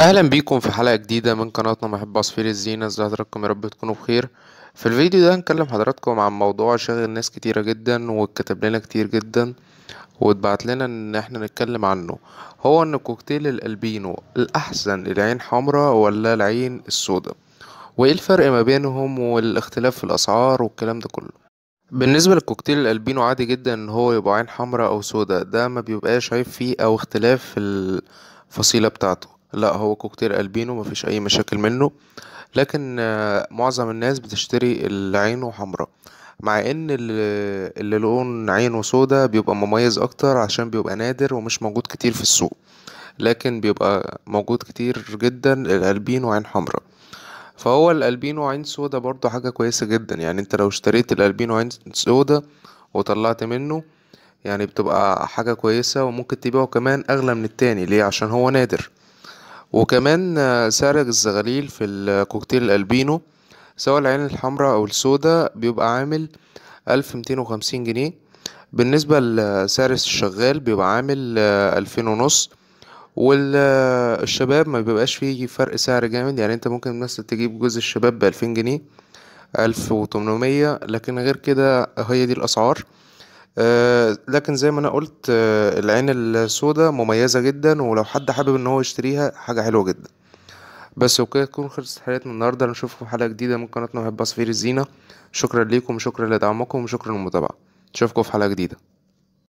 اهلا بيكم في حلقه جديده من قناتنا محب عصفير الزينه ازي حضراتكم يا رب تكونوا بخير في الفيديو ده هنكلم حضراتكم عن موضوع شاغل ناس كتيره جدا واتكتب لنا كتير جدا واتبعت لنا ان احنا نتكلم عنه هو ان كوكتيل الالبينو الاحسن العين حمراء ولا العين السوداء وايه الفرق ما بينهم والاختلاف في الاسعار والكلام ده كله بالنسبة للكوكتيل الألبينو عادي جدا ان هو يبقى عين حمراء او سوداء ده ما بيبقاش عيب فيه او اختلاف في الفصيلة بتاعته لا هو كوكتيل البينو مفيش اي مشاكل منه لكن آه، معظم الناس بتشتري اللي عينه حمراء مع ان اللي لون عينه سودا بيبقى مميز اكتر عشان بيبقى نادر ومش موجود كتير في السوق لكن بيبقى موجود كتير جدا الالبينو عين حمراء فهو الالبينو عين سودا برضو حاجة كويسة جدا يعني انت لو اشتريت الالبينو عين سودا وطلعت منه يعني بتبقى حاجة كويسة وممكن تبيعه كمان اغلى من التاني ليه عشان هو نادر وكمان سعر الزغاليل في الكوكتيل الالبينو سواء العين الحمراء او السوداء بيبقى عامل ألف ميتين وخمسين جنيه بالنسبة لسعر الشغال بيبقى عامل ألفين ونص والشباب ما بيبقاش فيه فرق سعر جامد يعني انت ممكن مثلا تجيب جزء الشباب بألفين جنيه ألف وتمنمية لكن غير كده هي دي الأسعار آه، لكن زي ما انا قلت آه، العين السوداء مميزة جدا ولو حد حابب ان هو يشتريها حاجة حلوة جدا بس وكده تكون خلصت حلقتنا النهاردة نشوفكم في حلقة جديدة من قناتنا وهب صفير الزينة شكرا ليكم شكرا لدعمكم وشكرا للمتابعة نشوفكم في حلقة جديدة